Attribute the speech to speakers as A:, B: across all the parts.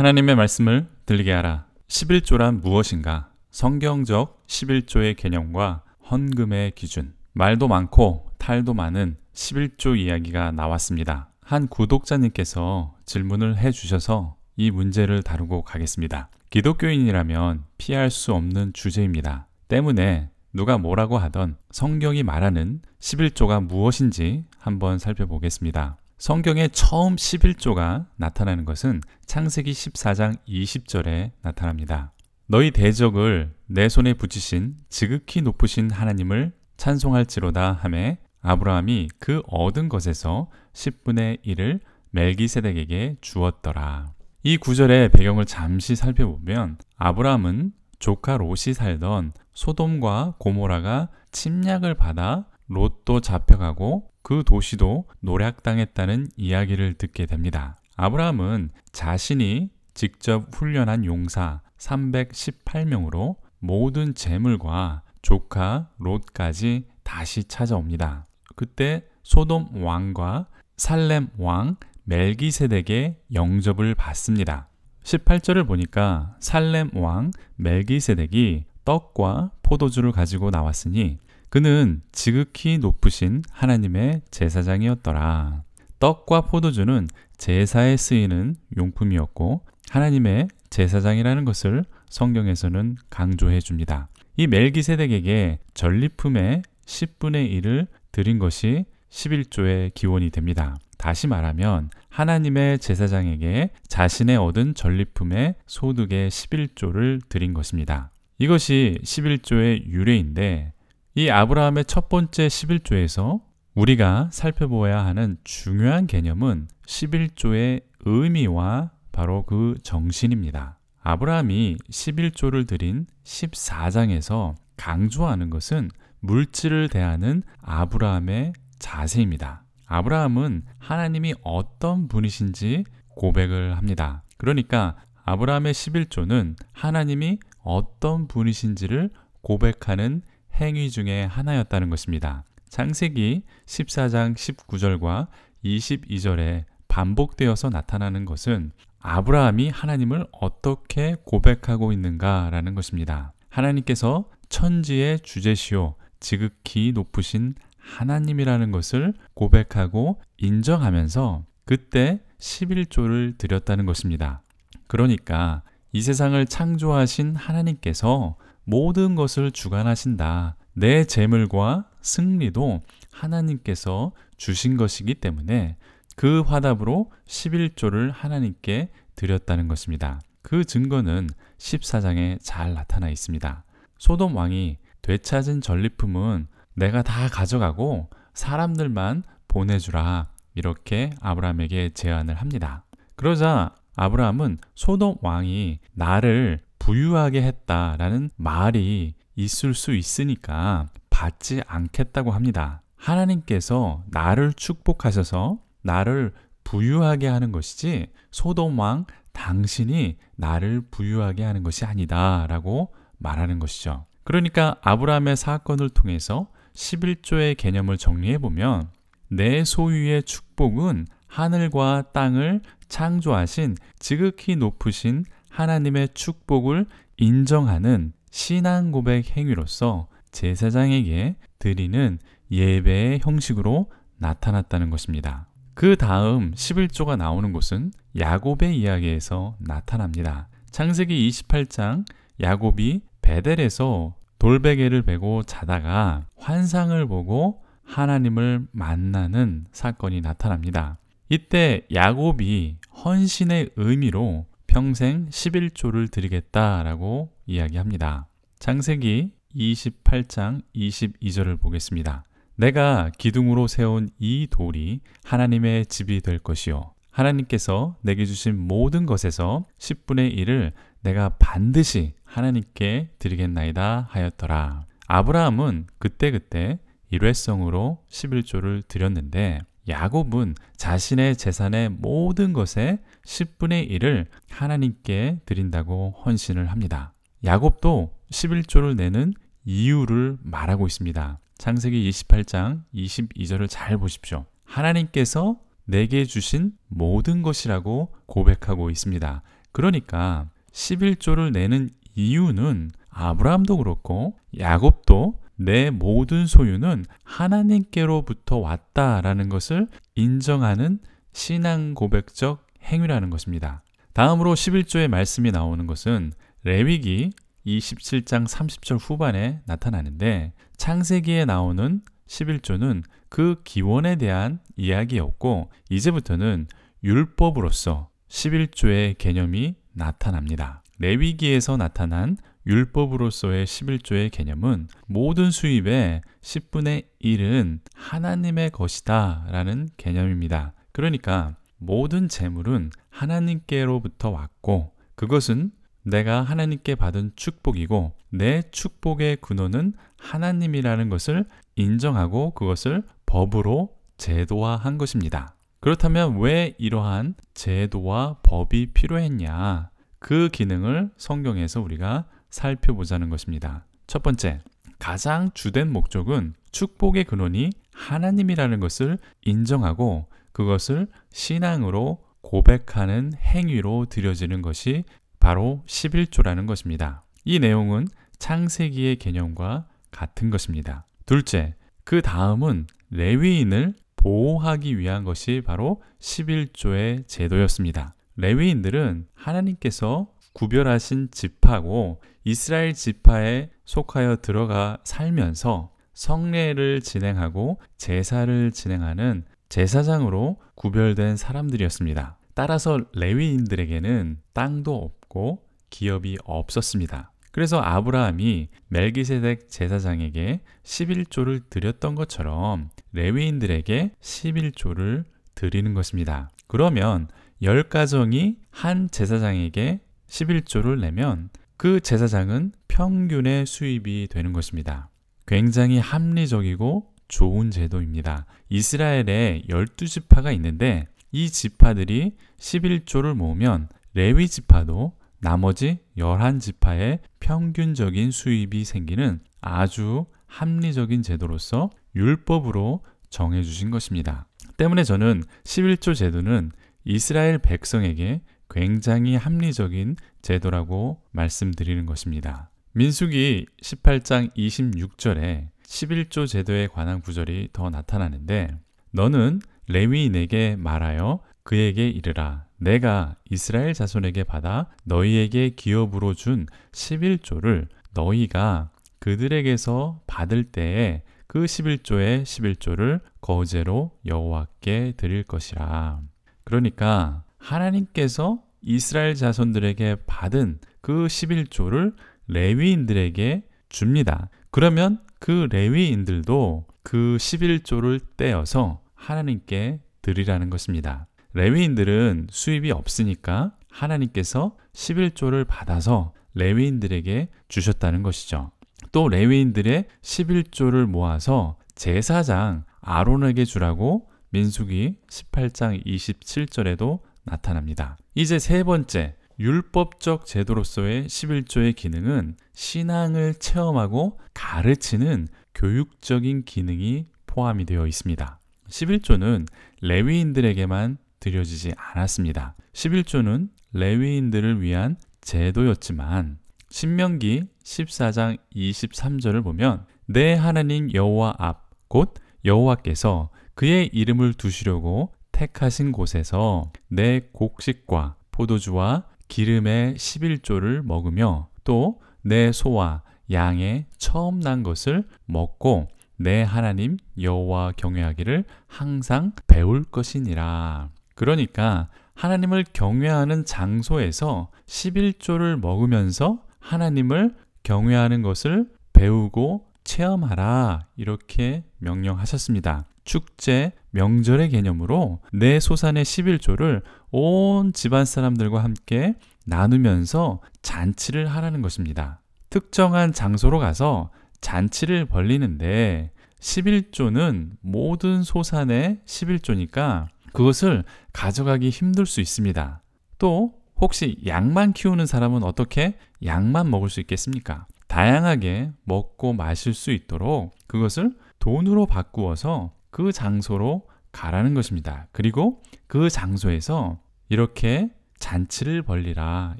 A: 하나님의 말씀을 들리게 하라. 11조란 무엇인가? 성경적 11조의 개념과 헌금의 기준. 말도 많고 탈도 많은 11조 이야기가 나왔습니다. 한 구독자님께서 질문을 해 주셔서 이 문제를 다루고 가겠습니다. 기독교인이라면 피할 수 없는 주제입니다. 때문에 누가 뭐라고 하던 성경이 말하는 11조가 무엇인지 한번 살펴보겠습니다. 성경의 처음 11조가 나타나는 것은 창세기 14장 20절에 나타납니다. 너희 대적을 내 손에 붙이신 지극히 높으신 하나님을 찬송할지로다 함에 아브라함이 그 얻은 것에서 10분의 1을 멜기세덱에게 주었더라. 이 구절의 배경을 잠시 살펴보면 아브라함은 조카 롯이 살던 소돔과 고모라가 침략을 받아 롯도 잡혀가고 그 도시도 노략당했다는 이야기를 듣게 됩니다. 아브라함은 자신이 직접 훈련한 용사 318명으로 모든 재물과 조카 롯까지 다시 찾아옵니다. 그때 소돔 왕과 살렘 왕 멜기세덱의 영접을 받습니다. 18절을 보니까 살렘 왕 멜기세덱이 떡과 포도주를 가지고 나왔으니 그는 지극히 높으신 하나님의 제사장이었더라. 떡과 포도주는 제사에 쓰이는 용품이었고 하나님의 제사장이라는 것을 성경에서는 강조해 줍니다. 이 멜기세덱에게 전리품의 10분의 1을 드린 것이 11조의 기원이 됩니다. 다시 말하면 하나님의 제사장에게 자신의 얻은 전리품의 소득의 11조를 드린 것입니다. 이것이 11조의 유래인데 이 아브라함의 첫 번째 11조에서 우리가 살펴보아야 하는 중요한 개념은 11조의 의미와 바로 그 정신입니다. 아브라함이 11조를 드린 14장에서 강조하는 것은 물질을 대하는 아브라함의 자세입니다. 아브라함은 하나님이 어떤 분이신지 고백을 합니다. 그러니까 아브라함의 11조는 하나님이 어떤 분이신지를 고백하는 행위 중의 하나였다는 것입니다. 창세기 14장 19절과 22절에 반복되어서 나타나는 것은 아브라함이 하나님을 어떻게 고백하고 있는가라는 것입니다. 하나님께서 천지의 주제시오 지극히 높으신 하나님이라는 것을 고백하고 인정하면서 그때 11조를 드렸다는 것입니다. 그러니까 이 세상을 창조하신 하나님께서 모든 것을 주관하신다. 내 재물과 승리도 하나님께서 주신 것이기 때문에 그 화답으로 11조를 하나님께 드렸다는 것입니다. 그 증거는 14장에 잘 나타나 있습니다. 소돔 왕이 되찾은 전리품은 내가 다 가져가고 사람들만 보내주라 이렇게 아브라함에게 제안을 합니다. 그러자 아브라함은 소돔 왕이 나를 부유하게 했다라는 말이 있을 수 있으니까 받지 않겠다고 합니다. 하나님께서 나를 축복하셔서 나를 부유하게 하는 것이지 소돔왕 당신이 나를 부유하게 하는 것이 아니다라고 말하는 것이죠. 그러니까 아브라함의 사건을 통해서 11조의 개념을 정리해 보면 내 소유의 축복은 하늘과 땅을 창조하신 지극히 높으신 하나님의 축복을 인정하는 신앙 고백 행위로서 제사장에게 드리는 예배의 형식으로 나타났다는 것입니다. 그 다음 11조가 나오는 곳은 야곱의 이야기에서 나타납니다. 창세기 28장 야곱이 베델에서 돌베개를 베고 자다가 환상을 보고 하나님을 만나는 사건이 나타납니다. 이때 야곱이 헌신의 의미로 평생 11조를 드리겠다라고 이야기합니다. 창세기 28장 22절을 보겠습니다. 내가 기둥으로 세운 이 돌이 하나님의 집이 될 것이요. 하나님께서 내게 주신 모든 것에서 10분의 1을 내가 반드시 하나님께 드리겠나이다 하였더라. 아브라함은 그때그때 일회성으로 11조를 드렸는데 야곱은 자신의 재산의 모든 것에 10분의 1을 하나님께 드린다고 헌신을 합니다. 야곱도 11조를 내는 이유를 말하고 있습니다. 창세기 28장 22절을 잘 보십시오. 하나님께서 내게 주신 모든 것이라고 고백하고 있습니다. 그러니까 11조를 내는 이유는 아브라함도 그렇고 야곱도 내 모든 소유는 하나님께로부터 왔다라는 것을 인정하는 신앙 고백적 행위라는 것입니다. 다음으로 11조의 말씀이 나오는 것은 레위기 27장 30절 후반에 나타나는데 창세기에 나오는 11조는 그 기원에 대한 이야기였고 이제부터는 율법으로서 11조의 개념이 나타납니다. 레위기에서 나타난 율법으로서의 11조의 개념은 모든 수입의 10분의 1은 하나님의 것이다 라는 개념입니다. 그러니까 모든 재물은 하나님께로부터 왔고 그것은 내가 하나님께 받은 축복이고 내 축복의 근원은 하나님이라는 것을 인정하고 그것을 법으로 제도화한 것입니다. 그렇다면 왜 이러한 제도와 법이 필요했냐? 그 기능을 성경에서 우리가 살펴보자는 것입니다. 첫 번째, 가장 주된 목적은 축복의 근원이 하나님이라는 것을 인정하고 그것을 신앙으로 고백하는 행위로 들여지는 것이 바로 11조라는 것입니다. 이 내용은 창세기의 개념과 같은 것입니다. 둘째, 그 다음은 레위인을 보호하기 위한 것이 바로 11조의 제도였습니다. 레위인들은 하나님께서 구별하신 지파고 이스라엘 지파에 속하여 들어가 살면서 성례를 진행하고 제사를 진행하는 제사장으로 구별된 사람들이었습니다. 따라서 레위인들에게는 땅도 없고 기업이 없었습니다. 그래서 아브라함이 멜기세덱 제사장에게 11조를 드렸던 것처럼 레위인들에게 11조를 드리는 것입니다. 그러면 열가정이한 제사장에게 11조를 내면 그 제사장은 평균의 수입이 되는 것입니다. 굉장히 합리적이고 좋은 제도입니다. 이스라엘에 12지파가 있는데 이 지파들이 11조를 모으면 레위 지파도 나머지 11지파의 평균적인 수입이 생기는 아주 합리적인 제도로서 율법으로 정해주신 것입니다. 때문에 저는 11조 제도는 이스라엘 백성에게 굉장히 합리적인 제도라고 말씀드리는 것입니다. 민숙이 18장 26절에 11조 제도에 관한 구절이 더 나타나는데 너는 레위인에게 말하여 그에게 이르라 내가 이스라엘 자손에게 받아 너희에게 기업으로 준 11조를 너희가 그들에게서 받을 때에 그 11조의 11조를 거제로 여호와께 드릴 것이라. 그러니까 하나님께서 이스라엘 자손들에게 받은 그 11조를 레위인들에게 줍니다. 그러면 그 레위인들도 그 11조를 떼어서 하나님께 드리라는 것입니다. 레위인들은 수입이 없으니까 하나님께서 11조를 받아서 레위인들에게 주셨다는 것이죠. 또 레위인들의 11조를 모아서 제사장 아론에게 주라고 민수기 18장 27절에도 나타납니다. 이제 세 번째 율법적 제도로서의 11조의 기능은 신앙을 체험하고 가르치는 교육적인 기능이 포함이 되어 있습니다. 11조는 레위인들에게만 드려지지 않았습니다. 11조는 레위인들을 위한 제도였지만 신명기 14장 23절을 보면 내 하나님 여호와 앞 곧 여호와께서 그의 이름을 두시려고 택하신 곳에서 내 곡식과 포도주와 기름의 11조를 먹으며 또 내 소와 양의 처음 난 것을 먹고 내 하나님 여호와 경외하기를 항상 배울 것이니라. 그러니까 하나님을 경외하는 장소에서 11조를 먹으면서 하나님을 경외하는 것을 배우고 체험하라 이렇게 명령하셨습니다. 축제, 명절의 개념으로 내 소산의 11조를 온 집안 사람들과 함께 나누면서 잔치를 하라는 것입니다. 특정한 장소로 가서 잔치를 벌리는데 11조는 모든 소산의 11조니까 그것을 가져가기 힘들 수 있습니다. 또 혹시 양만 키우는 사람은 어떻게 양만 먹을 수 있겠습니까? 다양하게 먹고 마실 수 있도록 그것을 돈으로 바꾸어서 그 장소로 가라는 것입니다. 그리고 그 장소에서 이렇게 잔치를 벌리라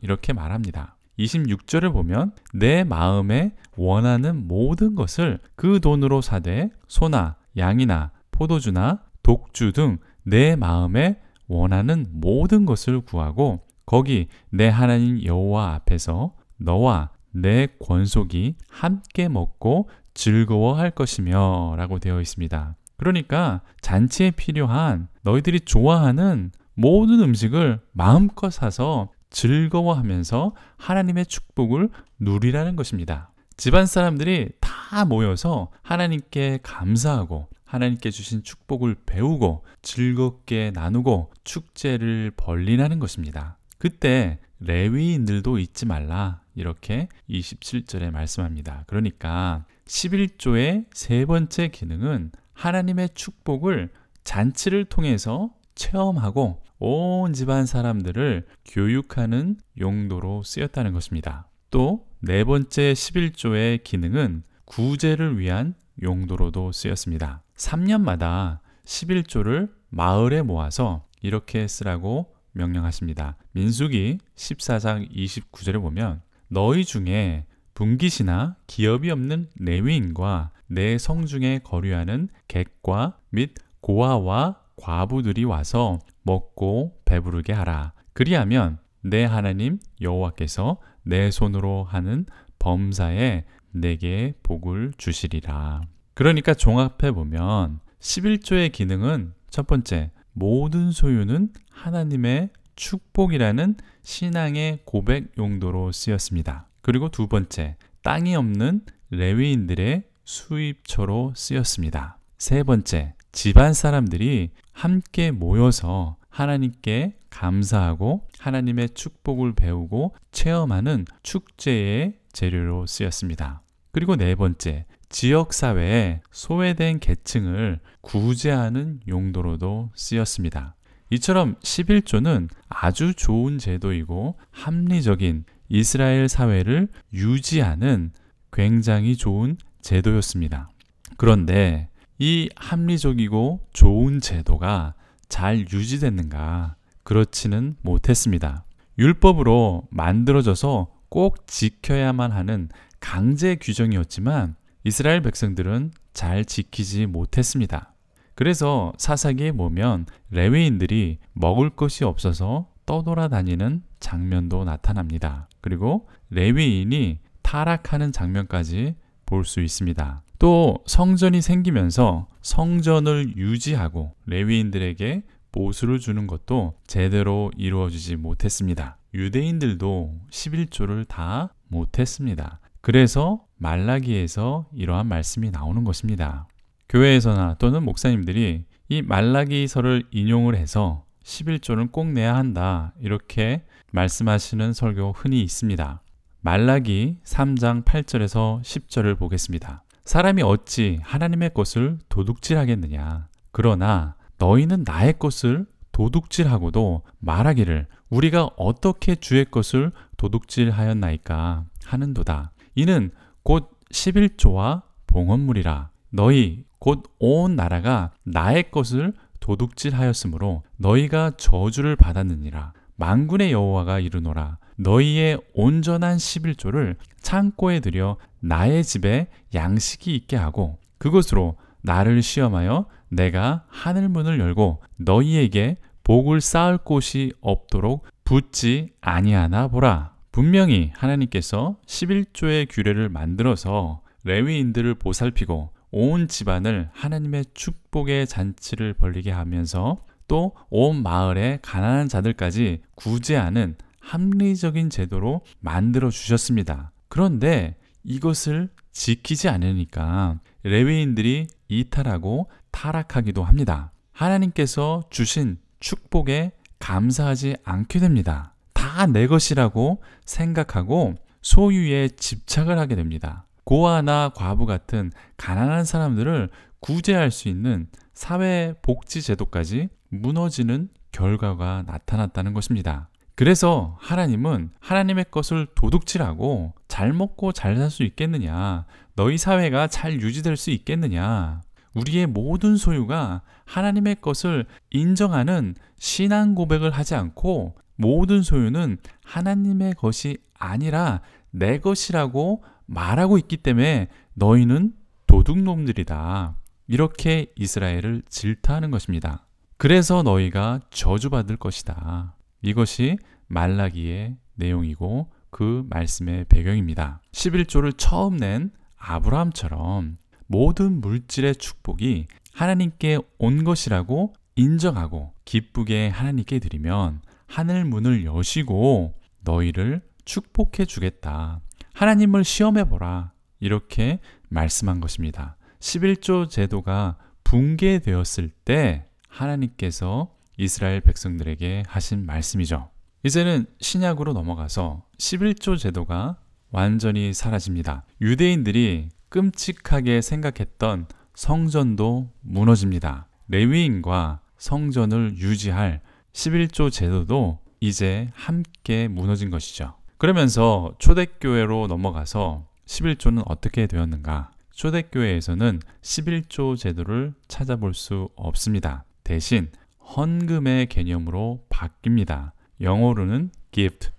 A: 이렇게 말합니다. 26절을 보면 내 마음에 원하는 모든 것을 그 돈으로 사되 소나 양이나 포도주나 독주 등 내 마음에 원하는 모든 것을 구하고 거기 내 하나님 여호와 앞에서 너와 내 권속이 함께 먹고 즐거워할 것이며 라고 되어 있습니다. 그러니까 잔치에 필요한 너희들이 좋아하는 모든 음식을 마음껏 사서 즐거워하면서 하나님의 축복을 누리라는 것입니다. 집안 사람들이 다 모여서 하나님께 감사하고 하나님께 주신 축복을 배우고 즐겁게 나누고 축제를 벌리라는 것입니다. 그때 레위인들도 잊지 말라 이렇게 27절에 말씀합니다. 그러니까 11조의 세 번째 기능은 하나님의 축복을 잔치를 통해서 체험하고 온 집안 사람들을 교육하는 용도로 쓰였다는 것입니다. 또 네 번째 11조의 기능은 구제를 위한 용도로도 쓰였습니다. 3년마다 11조를 마을에 모아서 이렇게 쓰라고 명령하십니다. 민숙이 14장 29절에 보면 너희 중에 분깃이나 기업이 없는 내위인과 내 성중에 거류하는 객과 및 고아와 과부들이 와서 먹고 배부르게 하라. 그리하면 내 하나님 여호와께서 내 손으로 하는 범사에 내게 복을 주시리라. 그러니까 종합해 보면 11조의 기능은 첫 번째, 모든 소유는 하나님의 축복이라는 신앙의 고백 용도로 쓰였습니다. 그리고 두 번째, 땅이 없는 레위인들의 수입처로 쓰였습니다. 세 번째, 집안 사람들이 함께 모여서 하나님께 감사하고 하나님의 축복을 배우고 체험하는 축제의 재료로 쓰였습니다. 그리고 네 번째, 지역사회에 소외된 계층을 구제하는 용도로도 쓰였습니다. 이처럼 11조는 아주 좋은 제도이고 합리적인 이스라엘 사회를 유지하는 굉장히 좋은 제도였습니다. 그런데 이 합리적이고 좋은 제도가 잘 유지됐는가? 그렇지는 못했습니다. 율법으로 만들어져서 꼭 지켜야만 하는 강제 규정이었지만 이스라엘 백성들은 잘 지키지 못했습니다. 그래서 사사기에 보면 레위인들이 먹을 것이 없어서 떠돌아다니는 장면도 나타납니다. 그리고 레위인이 타락하는 장면까지 볼수 있습니다. 또 성전이 생기면서 성전을 유지하고 레위인들에게 보수를 주는 것도 제대로 이루어지지 못했습니다. 유대인들도 11조를 다 못했습니다. 그래서 말라기에서 이러한 말씀이 나오는 것입니다. 교회에서나 또는 목사님들이 이 말라기서를 인용을 해서 11조는 꼭 내야 한다 이렇게 말씀하시는 설교 흔히 있습니다. 말라기 3장 8절에서 10절을 보겠습니다. 사람이 어찌 하나님의 것을 도둑질하겠느냐? 그러나 너희는 나의 것을 도둑질하고도 말하기를 우리가 어떻게 주의 것을 도둑질하였나이까 하는도다. 이는 곧 11조와 봉헌물이라 너희 곧 온 나라가 나의 것을 도둑질하였으므로 너희가 저주를 받았느니라. 만군의 여호와가 이르노라 너희의 온전한 11조를 창고에 들여 나의 집에 양식이 있게 하고 그것으로 나를 시험하여 내가 하늘문을 열고 너희에게 복을 쌓을 곳이 없도록 붙지 아니하나 보라. 분명히 하나님께서 11조의 규례를 만들어서 레위인들을 보살피고 온 집안을 하나님의 축복의 잔치를 벌리게 하면서 또 온 마을의 가난한 자들까지 구제하는 합리적인 제도로 만들어 주셨습니다. 그런데 이것을 지키지 않으니까 레위인들이 이탈하고 타락하기도 합니다. 하나님께서 주신 축복에 감사하지 않게 됩니다. 다 내 것이라고 생각하고 소유에 집착을 하게 됩니다. 고아나 과부 같은 가난한 사람들을 구제할 수 있는 사회복지제도까지 무너지는 결과가 나타났다는 것입니다. 그래서 하나님은 하나님의 것을 도둑질하고 잘 먹고 잘 살 수 있겠느냐, 너희 사회가 잘 유지될 수 있겠느냐, 우리의 모든 소유가 하나님의 것을 인정하는 신앙 고백을 하지 않고 모든 소유는 하나님의 것이 아니라 내 것이라고 말하고 있기 때문에 너희는 도둑놈들이다. 이렇게 이스라엘을 질타하는 것입니다. 그래서 너희가 저주받을 것이다. 이것이 말라기의 내용이고 그 말씀의 배경입니다. 11조를 처음 낸 아브라함처럼 모든 물질의 축복이 하나님께 온 것이라고 인정하고 기쁘게 하나님께 드리면 하늘 문을 여시고 너희를 축복해 주겠다. 하나님을 시험해 보라. 이렇게 말씀한 것입니다. 11조 제도가 붕괴되었을 때 하나님께서 이스라엘 백성들에게 하신 말씀이죠. 이제는 신약으로 넘어가서 11조 제도가 완전히 사라집니다. 유대인들이 끔찍하게 생각했던 성전도 무너집니다. 레위인과 성전을 유지할 11조 제도도 이제 함께 무너진 것이죠. 그러면서 초대교회로 넘어가서 11조는 어떻게 되었는가? 초대교회에서는 11조 제도를 찾아볼 수 없습니다. 대신 헌금의 개념으로 바뀝니다. 영어로는 gift,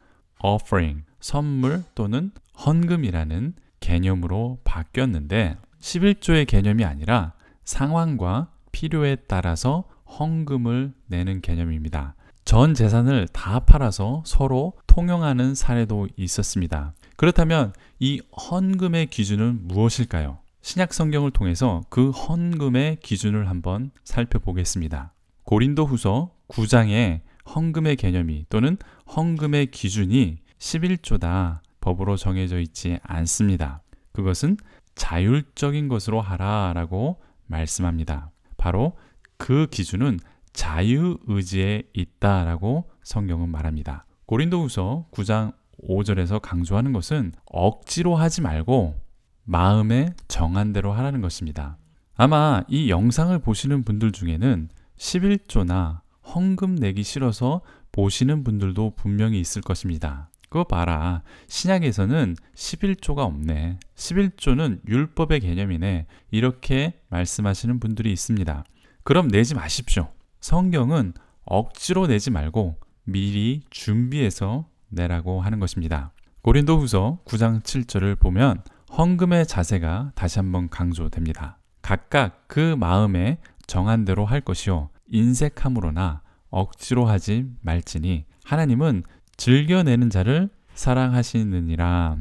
A: offering, 선물 또는 헌금이라는 개념으로 바뀌었는데 11조의 개념이 아니라 상황과 필요에 따라서 헌금을 내는 개념입니다. 전 재산을 다 팔아서 서로 통용하는 사례도 있었습니다. 그렇다면 이 헌금의 기준은 무엇일까요? 신약 성경을 통해서 그 헌금의 기준을 한번 살펴보겠습니다. 고린도 후서 9장에 헌금의 개념이 또는 헌금의 기준이 11조다 법으로 정해져 있지 않습니다. 그것은 자율적인 것으로 하라라고 말씀합니다. 바로 그 기준은 자유의지에 있다라고 성경은 말합니다. 고린도후서 9장 5절에서 강조하는 것은 억지로 하지 말고 마음에 정한 대로 하라는 것입니다. 아마 이 영상을 보시는 분들 중에는 11조나 헌금 내기 싫어서 보시는 분들도 분명히 있을 것입니다. 그거 봐라. 신약에서는 11조가 없네. 11조는 율법의 개념이네. 이렇게 말씀하시는 분들이 있습니다. 그럼 내지 마십시오. 성경은 억지로 내지 말고 미리 준비해서 내라고 하는 것입니다. 고린도 후서 9장 7절을 보면 헌금의 자세가 다시 한번 강조됩니다. 각각 그 마음에 정한 대로 할 것이요. 인색함으로나 억지로 하지 말지니 하나님은 즐겨내는 자를 사랑하시느니라.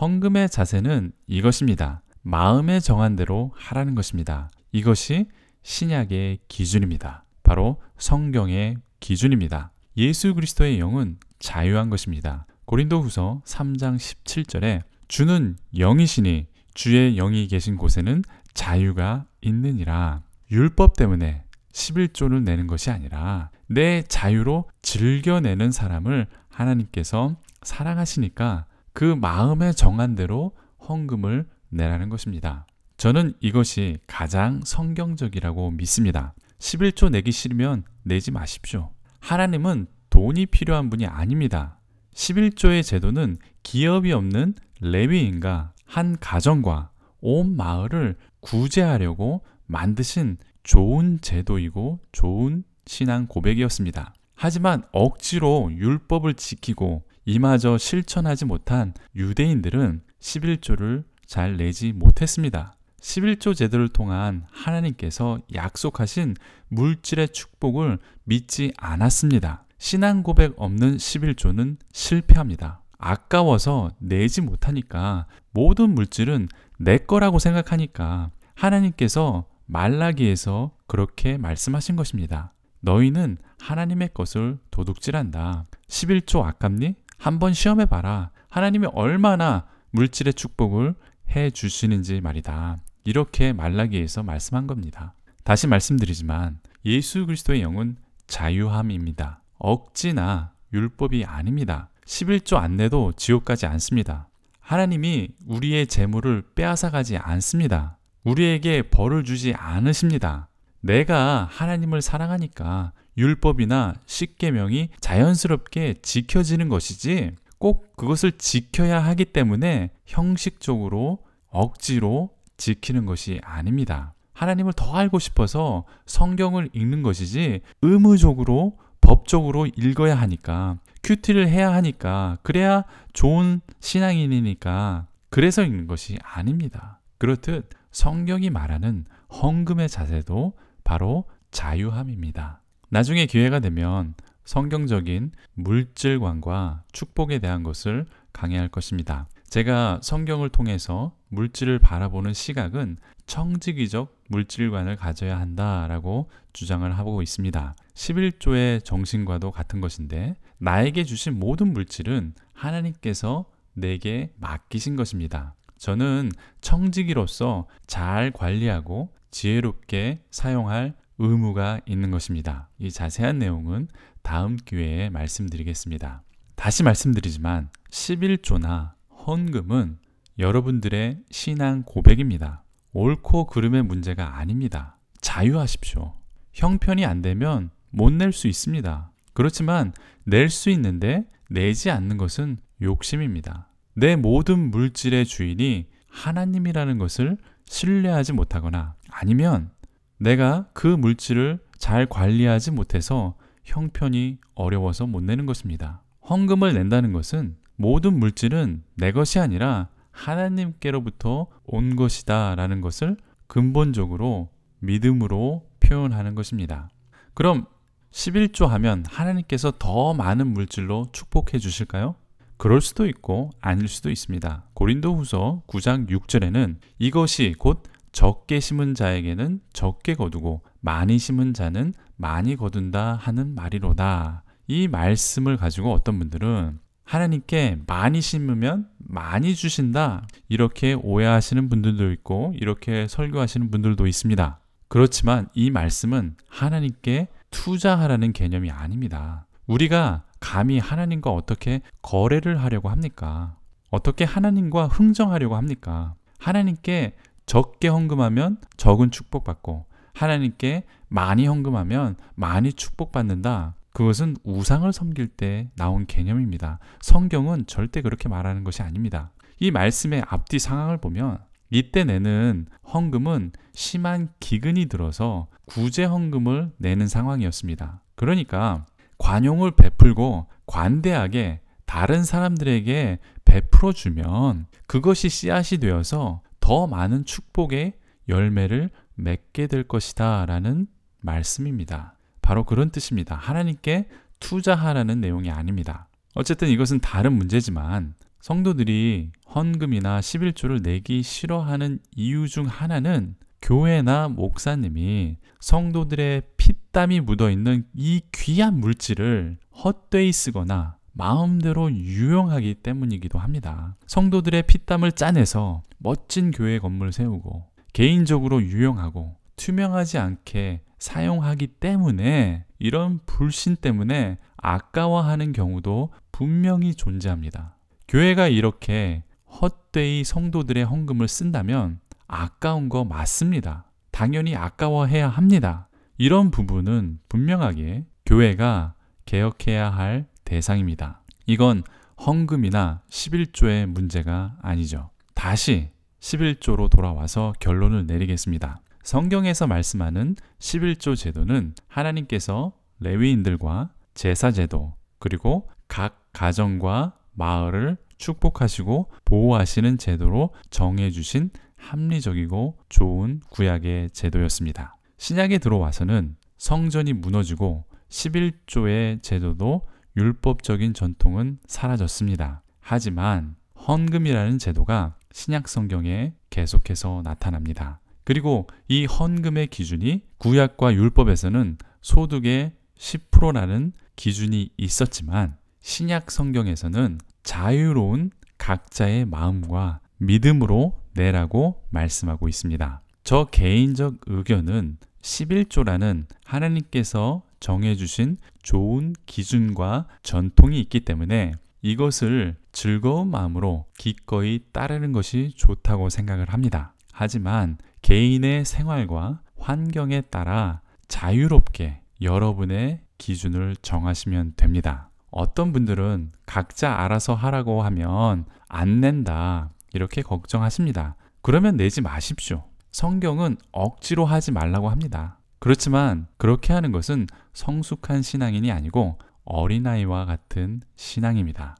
A: 헌금의 자세는 이것입니다. 마음에 정한 대로 하라는 것입니다. 이것이 신약의 기준입니다. 바로 성경의 기준입니다. 예수 그리스도의 영은 자유한 것입니다. 고린도후서 3장 17절에 주는 영이시니 주의 영이 계신 곳에는 자유가 있느니라. 율법 때문에 11조를 내는 것이 아니라 내 자유로 즐겨내는 사람을 하나님께서 사랑하시니까 그 마음에 정한 대로 헌금을 내라는 것입니다. 저는 이것이 가장 성경적이라고 믿습니다. 11조 내기 싫으면 내지 마십시오. 하나님은 돈이 필요한 분이 아닙니다. 11조의 제도는 기업이 없는 레위인과 한 가정과 온 마을을 구제하려고 만드신 좋은 제도이고 좋은 신앙 고백이었습니다. 하지만 억지로 율법을 지키고 이마저 실천하지 못한 유대인들은 11조를 잘 내지 못했습니다. 11조 제도를 통한 하나님께서 약속하신 물질의 축복을 믿지 않았습니다. 신앙 고백 없는 11조는 실패합니다. 아까워서 내지 못하니까 모든 물질은 내 거라고 생각하니까 하나님께서 말라기에서 그렇게 말씀하신 것입니다. 너희는 하나님의 것을 도둑질한다. 11조 아깝니? 한번 시험해봐라. 하나님이 얼마나 물질의 축복을 해 주시는지 말이다. 이렇게 말라기에서 말씀한 겁니다. 다시 말씀드리지만 예수 그리스도의 영은 자유함입니다. 억지나 율법이 아닙니다. 11조 안 내도 지옥 가지 않습니다. 하나님이 우리의 재물을 빼앗아 가지 않습니다. 우리에게 벌을 주지 않으십니다. 내가 하나님을 사랑하니까 율법이나 십계명이 자연스럽게 지켜지는 것이지 꼭 그것을 지켜야 하기 때문에 형식적으로 억지로 지키는 것이 아닙니다. 하나님을 더 알고 싶어서 성경을 읽는 것이지 의무적으로 법적으로 읽어야 하니까 큐티를 해야 하니까 그래야 좋은 신앙인이니까 그래서 읽는 것이 아닙니다. 그렇듯 성경이 말하는 헌금의 자세도 바로 자유함입니다. 나중에 기회가 되면 성경적인 물질관과 축복에 대한 것을 강의할 것입니다. 제가 성경을 통해서 물질을 바라보는 시각은 청지기적 물질관을 가져야 한다라고 주장을 하고 있습니다. 11조의 정신과도 같은 것인데 나에게 주신 모든 물질은 하나님께서 내게 맡기신 것입니다. 저는 청지기로서 잘 관리하고 지혜롭게 사용할 의무가 있는 것입니다. 이 자세한 내용은 다음 기회에 말씀드리겠습니다. 다시 말씀드리지만 11조나 헌금은 여러분들의 신앙 고백입니다. 옳고 그름의 문제가 아닙니다. 자유하십시오. 형편이 안 되면 못 낼 수 있습니다. 그렇지만 낼 수 있는데 내지 않는 것은 욕심입니다. 내 모든 물질의 주인이 하나님이라는 것을 신뢰하지 못하거나 아니면 내가 그 물질을 잘 관리하지 못해서 형편이 어려워서 못 내는 것입니다. 헌금을 낸다는 것은 모든 물질은 내 것이 아니라 하나님께로부터 온 것이다 라는 것을 근본적으로 믿음으로 표현하는 것입니다. 그럼 11조 하면 하나님께서 더 많은 물질로 축복해 주실까요? 그럴 수도 있고 아닐 수도 있습니다. 고린도후서 9장 6절에는 이것이 곧 적게 심은 자에게는 적게 거두고 많이 심은 자는 많이 거둔다 하는 말이로다. 이 말씀을 가지고 어떤 분들은 하나님께 많이 심으면 많이 주신다. 이렇게 오해하시는 분들도 있고, 이렇게 설교하시는 분들도 있습니다. 그렇지만 이 말씀은 하나님께 투자하라는 개념이 아닙니다. 우리가 감히 하나님과 어떻게 거래를 하려고 합니까? 어떻게 하나님과 흥정하려고 합니까? 하나님께 적게 헌금하면 적은 축복받고 하나님께 많이 헌금하면 많이 축복받는다. 그것은 우상을 섬길 때 나온 개념입니다. 성경은 절대 그렇게 말하는 것이 아닙니다. 이 말씀의 앞뒤 상황을 보면 이때 내는 헌금은 심한 기근이 들어서 구제 헌금을 내는 상황이었습니다. 그러니까 관용을 베풀고 관대하게 다른 사람들에게 베풀어 주면 그것이 씨앗이 되어서 더 많은 축복의 열매를 맺게 될 것이다 라는 말씀입니다. 바로 그런 뜻입니다. 하나님께 투자하라는 내용이 아닙니다. 어쨌든 이것은 다른 문제지만 성도들이 헌금이나 11조를 내기 싫어하는 이유 중 하나는 교회나 목사님이 성도들의 피땀이 묻어있는 이 귀한 물질을 헛되이 쓰거나 마음대로 유용하기 때문이기도 합니다. 성도들의 피땀을 짜내서 멋진 교회 건물 세우고 개인적으로 유용하고 투명하지 않게 사용하기 때문에 이런 불신 때문에 아까워하는 경우도 분명히 존재합니다. 교회가 이렇게 헛되이 성도들의 헌금을 쓴다면 아까운 거 맞습니다. 당연히 아까워해야 합니다. 이런 부분은 분명하게 교회가 개혁해야 할 대상입니다. 이건 헌금이나 11조의 문제가 아니죠. 다시 11조로 돌아와서 결론을 내리겠습니다. 성경에서 말씀하는 11조 제도는 하나님께서 레위인들과 제사제도 그리고 각 가정과 마을을 축복하시고 보호하시는 제도로 정해주신 합리적이고 좋은 구약의 제도였습니다. 신약에 들어와서는 성전이 무너지고 11조의 제도도 율법적인 전통은 사라졌습니다. 하지만 헌금이라는 제도가 신약 성경에 계속해서 나타납니다. 그리고 이 헌금의 기준이 구약과 율법에서는 소득의 10%라는 기준이 있었지만 신약 성경에서는 자유로운 각자의 마음과 믿음으로 네라고 말씀하고 있습니다. 저 개인적 의견은 11조라는 하나님께서 정해주신 좋은 기준과 전통이 있기 때문에 이것을 즐거운 마음으로 기꺼이 따르는 것이 좋다고 생각을 합니다. 하지만 개인의 생활과 환경에 따라 자유롭게 여러분의 기준을 정하시면 됩니다. 어떤 분들은 각자 알아서 하라고 하면 안 낸다, 이렇게 걱정하십니다. 그러면 내지 마십시오. 성경은 억지로 하지 말라고 합니다. 그렇지만 그렇게 하는 것은 성숙한 신앙인이 아니고 어린아이와 같은 신앙입니다.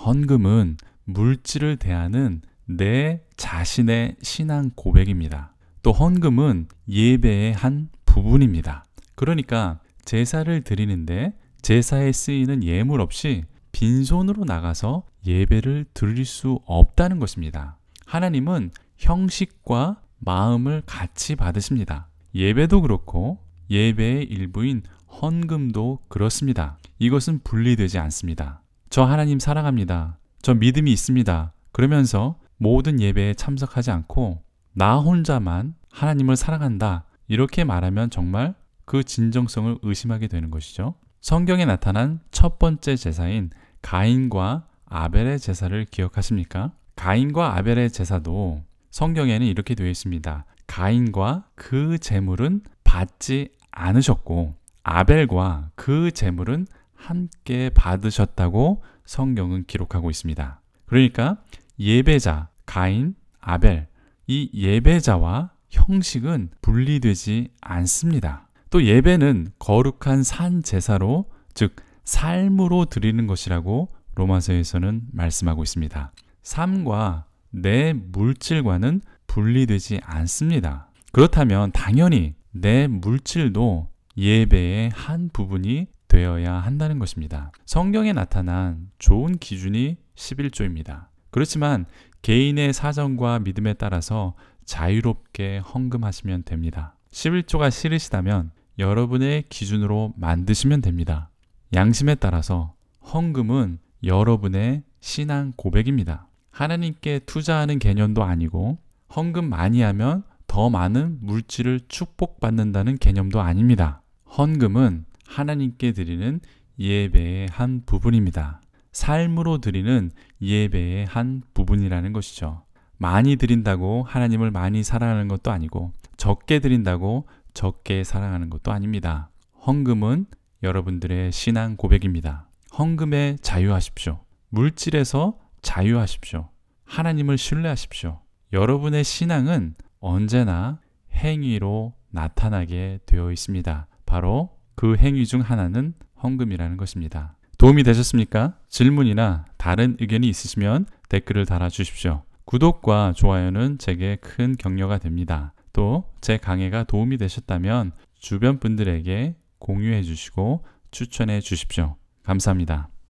A: 헌금은 물질을 대하는 내 자신의 신앙 고백입니다. 또 헌금은 예배의 한 부분입니다. 그러니까 제사를 드리는데 제사에 쓰이는 예물 없이 빈손으로 나가서 예배를 드릴 수 없다는 것입니다. 하나님은 형식과 마음을 같이 받으십니다. 예배도 그렇고 예배의 일부인 헌금도 그렇습니다. 이것은 분리되지 않습니다. 저 하나님 사랑합니다. 저 믿음이 있습니다. 그러면서 모든 예배에 참석하지 않고 나 혼자만 하나님을 사랑한다. 이렇게 말하면 정말 그 진정성을 의심하게 되는 것이죠. 성경에 나타난 첫 번째 제사인 가인과 아벨의 제사를 기억하십니까? 가인과 아벨의 제사도 성경에는 이렇게 되어 있습니다. 가인과 그 재물은 받지 않으셨고 아벨과 그 재물은 함께 받으셨다고 성경은 기록하고 있습니다. 그러니까 예배자 가인, 아벨 이 예배자와 형식은 분리되지 않습니다. 또 예배는 거룩한 산 제사로 즉 삶으로 드리는 것이라고 로마서에서는 말씀하고 있습니다. 삶과 내 물질과는 분리되지 않습니다. 그렇다면 당연히 내 물질도 예배의 한 부분이 되어야 한다는 것입니다. 성경에 나타난 좋은 기준이 11조입니다. 그렇지만 개인의 사정과 믿음에 따라서 자유롭게 헌금하시면 됩니다. 11조가 싫으시다면 여러분의 기준으로 만드시면 됩니다. 양심에 따라서 헌금은 여러분의 신앙 고백입니다. 하나님께 투자하는 개념도 아니고 헌금 많이 하면 더 많은 물질을 축복받는다는 개념도 아닙니다. 헌금은 하나님께 드리는 예배의 한 부분입니다. 삶으로 드리는 예배의 한 부분이라는 것이죠. 많이 드린다고 하나님을 많이 사랑하는 것도 아니고 적게 드린다고 적게 사랑하는 것도 아닙니다. 헌금은 여러분들의 신앙 고백입니다. 헌금에 자유하십시오. 물질에서 자유하십시오. 하나님을 신뢰하십시오. 여러분의 신앙은 언제나 행위로 나타나게 되어 있습니다. 바로 그 행위 중 하나는 헌금이라는 것입니다. 도움이 되셨습니까? 질문이나 다른 의견이 있으시면 댓글을 달아주십시오. 구독과 좋아요는 제게 큰 격려가 됩니다. 또 제 강의가 도움이 되셨다면 주변 분들에게 공유해 주시고 추천해 주십시오. 감사합니다.